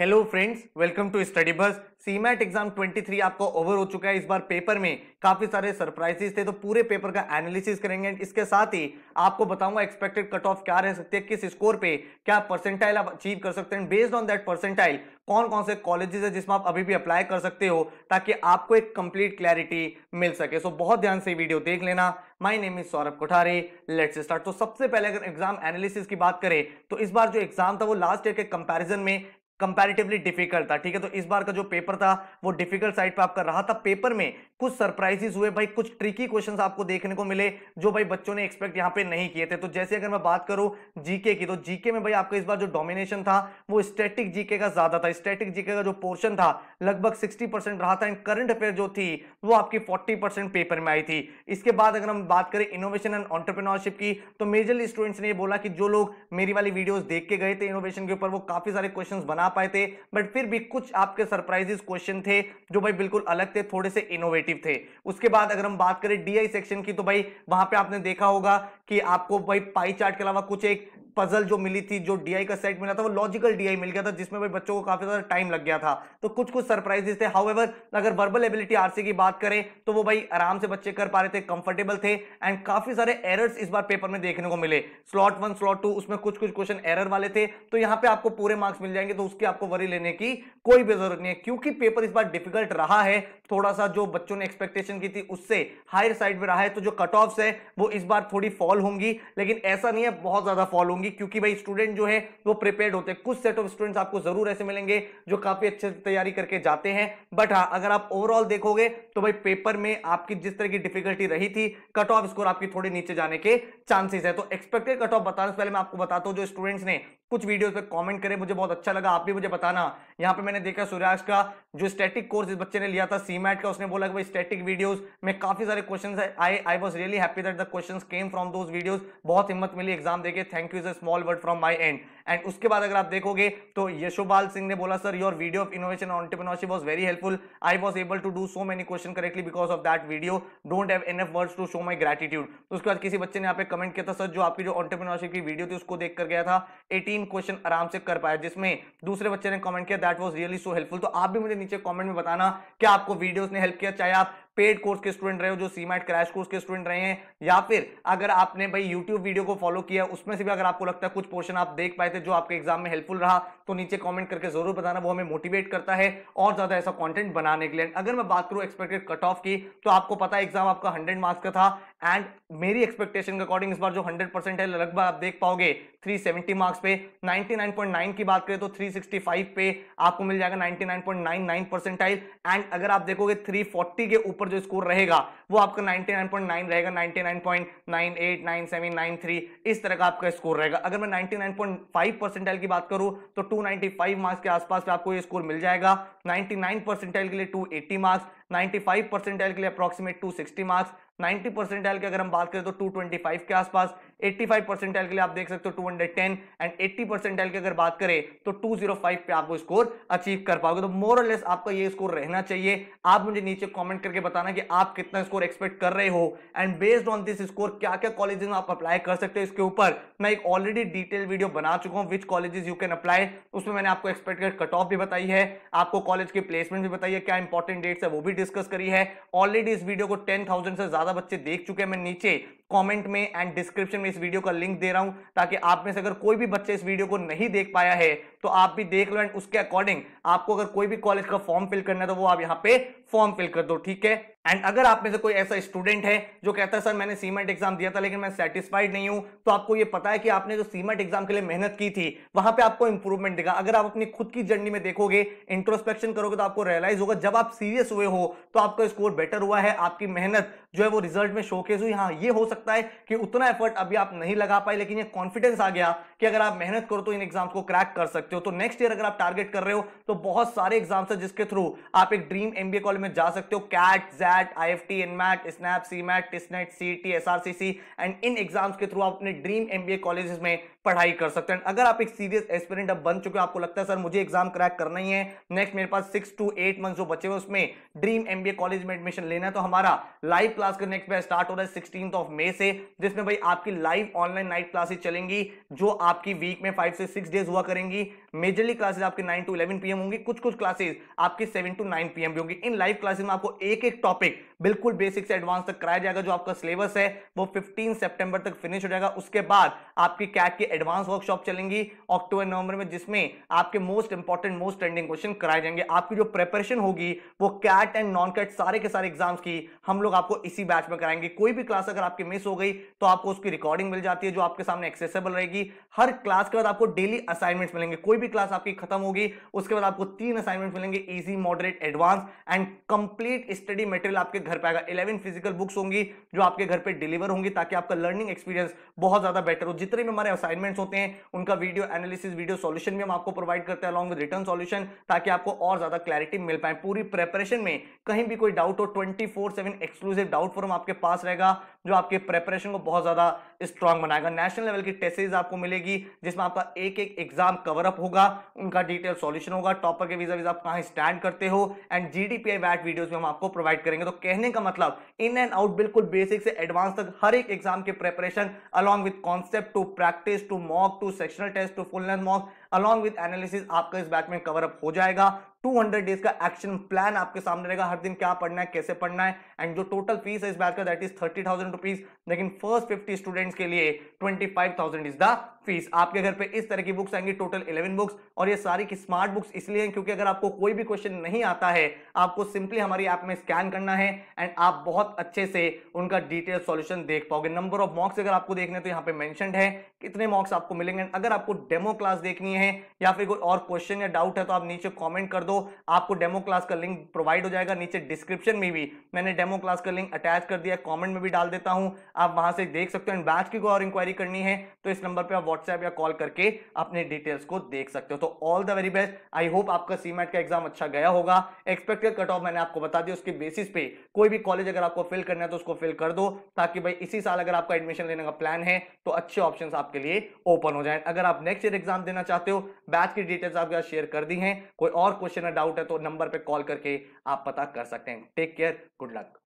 hello friends welcome to study bus CMAT exam 23 आपका over हो चुका है इस बार पेपर में काफी सारे सरप्राइजेस थे तो पूरे पेपर का एनालिसिस करेंगे इसके साथ ही आपको बताऊंगा एक्सपेक्टेड कट ऑफ क्या रह सकते हैं किस स्कोर पे क्या परसेंटाइल आप अचीव कर सकते हैं बेस्ड ऑन दैट परसेंटाइल कौन कौन से कॉलेजेस है जिसमें आप अभी भी अप्लाई कर सकते हो ताकि आपको एक कंप्लीट क्लैरिटी मिल सके सो so, बहुत ध्यान से वीडियो देख लेना my name is Saurabh Kothare let's start तो सबसे पहले अगर एग्जाम एनालिसिस की बात करें तो इस बार जो एग्जाम था वो लास्ट ईयर के कंपैरिजन में कंपैरेटिवली डिफिकल्ट था ठीक है तो इस बार का जो पेपर था वो डिफिकल्ट साइड पे आपका रहा था पेपर में कुछ सरप्राइजेस हुए भाई कुछ ट्रिकी क्वेश्चन आपको देखने को मिले जो भाई बच्चों ने एक्सपेक्ट यहाँ पे नहीं किए थे तो जैसे अगर मैं बात करूँ जीके की तो जीके में भाई आपका इस बार जो डोमिनेशन था वो स्टेटिक जीके का ज्यादा था स्टेटिक जीके का जो पोर्शन था लगभग सिक्सटी रहा था एंड करंट अफेयर जो थी वो आपकी फोर्टी पेपर में आई थी इसके बाद अगर हम बात करें इनोवेशन एंड ऑन्टरप्रिनरशिप की तो मेजरली स्टूडेंट्स ने यह बोला कि जो लोग मेरी वाली वीडियोज देख के गए थे इनोवेशन के ऊपर वो काफी सारे क्वेश्चन बना पाए थे बट फिर भी कुछ आपके सरप्राइजेस क्वेश्चन थे जो भाई बिल्कुल अलग थे थोड़े से इनोवेटिव थे उसके बाद अगर हम बात करें डीआई सेक्शन की तो भाई वहां पे आपने देखा होगा कि आपको भाई पाई चार्ट के अलावा कुछ एक पजल जो मिली थी जो डीआई का सेट मिला था वो लॉजिकल डीआई मिल गया था जिसमें भाई बच्चों को काफी ज्यादा टाइम लग गया था तो कुछ कुछ सरप्राइजेस थे हाउ अगर वर्बल एबिलिटी आरसी की बात करें तो वो भाई आराम से बच्चे कर पा रहे थे कंफर्टेबल थे एंड काफी सारे एरर्स इस बार पेपर में देखने को मिले स्लॉट वन स्लॉट टू उसमें कुछ कुछ क्वेश्चन एरर वाले थे तो यहाँ पे आपको पूरे मार्क्स मिल जाएंगे तो उसकी आपको वरी लेने की कोई भी जरूरत नहीं है क्योंकि पेपर इस बार डिफिकल्ट रहा है थोड़ा सा जो बच्चों ने एक्सपेक्टेशन की थी उससे हायर साइड में रहा है तो जो कट ऑफ है वो इस बार थोड़ी फॉल होंगी लेकिन ऐसा नहीं है बहुत ज्यादा फॉल होंगी होंगी क्योंकि भाई स्टूडेंट जो है वो प्रिपेयर्ड होते हैं कुछ सेट ऑफ स्टूडेंट्स आपको जरूर ऐसे मिलेंगे जो काफी अच्छे से तैयारी करके जाते हैं बट हाँ अगर आप ओवरऑल देखोगे तो भाई पेपर में आपकी जिस तरह की डिफिकल्टी रही थी कट ऑफ स्कोर आपकी थोड़ी नीचे जाने के चांसेस है तो एक्सपेक्टेड कट ऑफ बताने से पहले मैं आपको बताता हूँ जो स्टूडेंट्स ने कुछ वीडियोस पे कमेंट करें मुझे बहुत अच्छा लगा आप भी मुझे बताना यहाँ पे मैंने देखा सूर्याश का जो स्टैटिक कोर्स इस बच्चे ने लिया था सीमैट का उसने बोला कि भाई स्टैटिक वीडियोस में काफी सारे क्वेश्चंस आए I was really happy that the questions came from those videos बहुत हिम्मत मिली एग्जाम देके thank you a small word from my end end उसके बाद अगर आप देखोगे तो यशोपाल सिंह ने बोला sir your video of innovation entrepreneurship was very helpful I was able to do so many question correctly because of that video don't have enough words to show my gratitude उसके बाद किसी बच्चे ने यहाँ पे कमेंट किया था sir जो आपकी जो ऑन्टरप्रनोरशिप की वीडियो थी उसको देख कर गया था एटीन क्वेश्चन आराम से कर पाया जिसमें दूसरे बच्चे ने कमेंट किया that was really so helpful तो आप भी मुझे नीचे कॉमेंट में बताना कि आपको वीडियोज ने हेल्प किया चाहे आप पेड कोर्स के स्टूडेंट रहे हो जो सीमेट क्रैश कोर्स के स्टूडेंट रहे हैं या फिर अगर आपने भाई यूट्यूब वीडियो को फॉलो किया उसमें से भी अगर आपको लगता है कुछ पोर्शन आप देख पाए थे जो आपके एग्जाम में हेल्पफुल रहा तो नीचे कॉमेंट करके जरूर बताना वो हमें मोटिवेट करता है और ज्यादा ऐसा कॉन्टेंट बनाने के लिए अगर मैं बात करूँ एक्सपेक्टेड कट ऑफ की तो आपको पता एग्जाम आपका हंड्रेड मार्क्स का था एंड मेरी एक्सपेक्टेशन के अकॉर्डिंग इस बार जो 100 परसेंट है लगभग आप देख पाओगे 370 मार्क्स पे 99.9 की बात करें तो 365 पे आपको मिल जाएगा 99.99 परसेंटाइल एंड अगर आप देखोगे 340 के ऊपर जो स्कोर रहेगा वो आपका 99.9 रहेगा 99.989793 इस तरह का आपका स्कोर रहेगा अगर मैं 99.5 परसेंटाइल की बात करूं तो 295 मार्क्स के आसपास पे आपको ये स्कोर मिल जाएगा 99 परसेंटाइल के लिए 280 मार्क्स 95 परसेंटाइल के लिए अप्रॉक्सीमेट 260 मार्क्स 90 परसेंटाइल की अगर हम बात करें तो 225 के आसपास 85 परसेंटाइल के लिए आप देख सकते हो 210 एंड 80 परसेंटाइल की अगर बात करें तो 205 पे आप वो स्कोर अचीव कर पाओगे तो मोर लेस आपका ये स्कोर रहना चाहिए आप मुझे नीचे कमेंट करके बताना कि आप कितना स्कोर एक्सपेक्ट कर रहे हो and based on this score क्या क्या कॉलेज में आप अप्लाई कर सकते हो इसके ऊपर मैं एक ऑलरेडी डिटेल वीडियो बना चुका हूँ which colleges you can apply उसमें मैंने आपको एक्सपेक्ट कट ऑफ भी बताई है आपको कॉलेज की प्लेसमेंट भी बताई है क्या इंपॉर्टेंट डेट्स है वो भी डिस्कस करी है ऑलरेडी इस वीडियो को टेन से ज्यादा बच्चे देख चुके हैं मैं नीचे कमेंट में एंड डिस्क्रिप्शन में इस वीडियो का लिंक दे रहा हूं ताकि आप में से अगर कोई भी बच्चे इस वीडियो को नहीं देख पाया है तो आप भी देख लो एंड उसके अकॉर्डिंग आपको अगर कोई भी कॉलेज का फॉर्म फिल करना है तो वो आप यहाँ पे फॉर्म फिल कर दो ठीक है एंड अगर आप में से कोई ऐसा स्टूडेंट है जो कहता है सर मैंने सीमेंट एग्जाम दिया था लेकिन मैं सेटिस्फाइड नहीं हूं तो आपको ये पता है कि आपने जो सीमेंट एग्जाम के लिए मेहनत की थी वहां पे आपको इंप्रूवमेंट दिखा अगर आप अपनी खुद की जर्नी में देखोगे इंट्रोस्पेक्शन करोगे तो आपको रियलाइज होगा जब आप सीरियस हुए हो तो आपका स्कोर बेटर हुआ है आपकी मेहनत जो है वो रिजल्ट में शोकेस हुई हाँ ये हो सकता है कि उतना एफर्ट अभी आप नहीं लगा पाए लेकिन ये कॉन्फिडेंस आ गया कि अगर आप मेहनत करो तो इन एग्जाम्स को क्रैक कर सकते हो तो नेक्स्ट ईयर अगर आप टारगेट कर रहे हो तो बहुत सारे एग्जाम्स है जिसके थ्रू आप एक ड्रीम एमबीए कॉलेज में जा सकते हो CAT CAT I F T NMAT SNAP CMAT TISSNET C T S R C C and इन एग्जाम्स के थ्रू आप अपने dream M B A college में पढ़ाई कर सकते हैं अगर आप एक सीरियस एक्सपेरेंट अब बन चुके हो आपको लगता है सर मुझे एग्जाम क्रैक करना ही है नेक्स्ट मेरे पास सिक्स टू एट मंथ जो बचे हुए उसमें dream M B A college में एडमिशन लेना है तो हमारा लाइव क्लास का नेक्स्ट बैच स्टार्ट हो रहा है सिक्सटीन ऑफ मे से जिसमें भाई आपकी लाइव ऑनलाइन नाइट क्लासेस चलेंगी जो आपकी वीक में फाइव से सिक्स डेज हुआ करेंगी मेजरली क्लासेस आपके 9 टू 11 पीएम होंगी कुछ कुछ क्लासेस आपके 7 टू 9 पीएम भी होंगी इन लाइव क्लासेस में आपको एक एक टॉपिक बिल्कुल बेसिक से एडवांस तक कराया जाएगा जो आपका सिलेबस है वो 15 सितंबर तक फिनिश हो जाएगा उसके बाद आपकी कैट की एडवांस वर्कशॉप चलेंगी अक्टूबर नवंबर में जिसमें आपके most important most trending question कराए जाएंगे आपकी जो प्रेपरेशन होगी वो कैट एंड नॉन कैट सारे के सारे एग्जाम्स की हम लोग आपको इसी बैच में कराएंगे कोई भी क्लास अगर आपकी मिस हो गई तो आपको उसकी रिकॉर्डिंग मिल जाती है जो आपके सामने एक्सेसेबल रहेगी हर क्लास के बाद आपको डेली असाइनमेंट्स मिलेंगे कोई भी क्लास आपकी खत्म होगी उसके बाद आपको तीन असाइनमेंट मिलेंगे easy moderate advance and complete study material आपके घर पे आएगा इलेवन फिजिकल बुक्स होंगी जो आपके घर पे डिलीवर होंगी ताकि आपका लर्निंग एक्सपीरियंस बहुत ज्यादा बेटर हो जितने भी हमारे असाइनमेंट होते हैं उनका वीडियो एनालिसिस वीडियो सोल्यूशन भी हम आपको प्रोवाइड करते हैं अलॉन्ग विद रिटर्न सोल्यूशन ताकि आपको और ज्यादा क्लैरिटी मिल पाए पूरी प्रेपरेशन में कहीं भी कोई डाउट हो twenty four seven exclusive doubt form आपके पास रहेगा जो आपके प्रेपरेशन को बहुत ज्यादा स्ट्रांग बनाएगा नेशनल लेवल की टेसेज आपको मिलेगी जिसमें आपका एक एक एग्जाम कवरअप अप होगा होगा उनका डिटेल सॉल्यूशन होगा टॉपर के वीजा वीजा आप कहाँ स्टैंड करते हो and G D P I वैट वीडियोज में हम आपको प्रोवाइड करेंगे तो कहने का मतलब इन एंड आउट बिल्कुल बेसिक से एडवांस तक हर एक एग्जाम के preparation along with concept to practice to mock to sectional test to full mock along with analysis आपका इस बैच में कवर अप हो जाएगा 200 डेज का एक्शन प्लान आपके सामने रहेगा हर दिन क्या पढ़ना है कैसे पढ़ना है एंड जो टोटल फीस है इस बैच का that is thirty thousand rupees लेकिन फर्स्ट फिफ्टी स्टूडेंट्स के लिए twenty five thousand is the fees आपके घर पे इस तरह की बुक्स आएंगी टोटल इलेवन बुक्स और ये सारी की स्मार्ट बुक्स इसलिए हैं क्योंकि अगर आपको कोई भी क्वेश्चन नहीं आता है आपको सिंपली हमारी ऐप में स्कैन करना है एंड आप बहुत अच्छे से उनका डिटेल सॉल्यूशन देख पाओगे नंबर ऑफ मॉक्स अगर आपको देखने तो यहाँ पे मैंशन है कितने मॉक्स आपको मिलेंगे अगर आपको डेमो क्लास देखनी है या फिर कोई और क्वेश्चन या डाउट है तो आप नीचे कॉमेंट कर दो दो तो आपको डेमो क्लास का लिंक प्रोवाइड हो जाएगा नीचे डिस्क्रिप्शन में भी मैंने डेमो क्लास का लिंक अटैच कर दिया कमेंट में भी डाल देता हूं आप वहां से देख सकते हो एंड बैच की कोई और इंक्वायरी करनी है तो इस नंबर पर आप व्हाट्सएप या कॉल करके अपने डिटेल्स को देख सकते हो तो all the very best I hope आपका सीमेट का एग्जाम अच्छा गया होगा एक्सपेक्टेड कट ऑफ मैंने आपको बता दिया उसके बेसिस पे कोई भी कॉलेज अगर आपको फिल करना है तो उसको फिल कर दो ताकि भाई इसी साल अगर आपका एडमिशन लेने का प्लान है तो अच्छे ऑप्शन आपके लिए ओपन हो जाए अगर आप नेक्स्ट ईयर एग्जाम देना चाहते हो बैच की डिटेल्स आपके साथ शेयर कर दी है कोई और क्वेश्चन क्वेश्चन है डाउट है तो नंबर पे कॉल करके आप पता कर सकते हैं टेक केयर गुड लक